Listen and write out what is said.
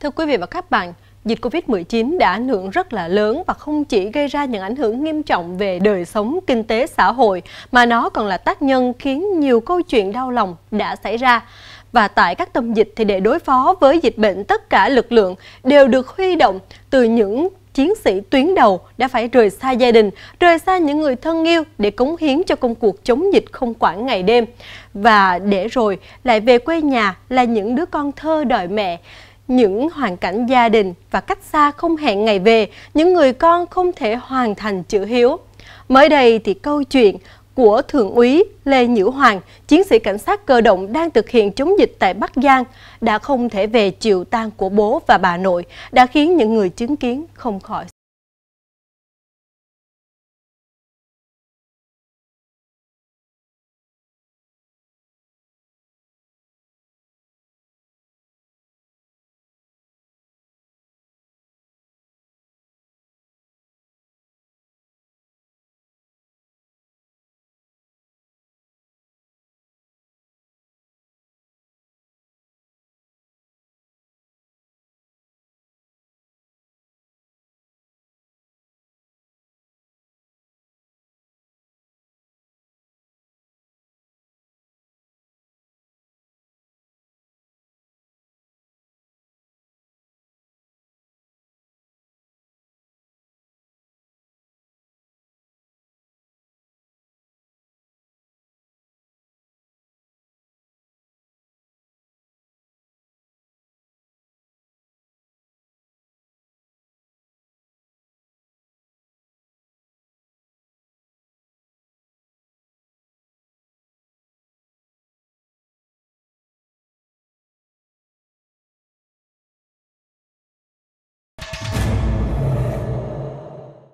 Thưa quý vị và các bạn, dịch Covid-19 đã ảnh hưởng rất là lớn và không chỉ gây ra những ảnh hưởng nghiêm trọng về đời sống, kinh tế, xã hội, mà nó còn là tác nhân khiến nhiều câu chuyện đau lòng đã xảy ra. Và tại các tâm dịch thì để đối phó với dịch bệnh, tất cả lực lượng đều được huy động từ những chiến sĩ tuyến đầu đã phải rời xa gia đình, rời xa những người thân yêu để cống hiến cho công cuộc chống dịch không quản ngày đêm. Và để rồi lại về quê nhà là những đứa con thơ đợi mẹ, những hoàn cảnh gia đình và cách xa không hẹn ngày về, những người con không thể hoàn thành chữ hiếu. Mới đây thì câu chuyện của Thượng úy Lê Nhữ Hoàng, chiến sĩ cảnh sát cơ động đang thực hiện chống dịch tại Bắc Giang, đã không thể về chiều tang của bố và bà nội, đã khiến những người chứng kiến không khỏi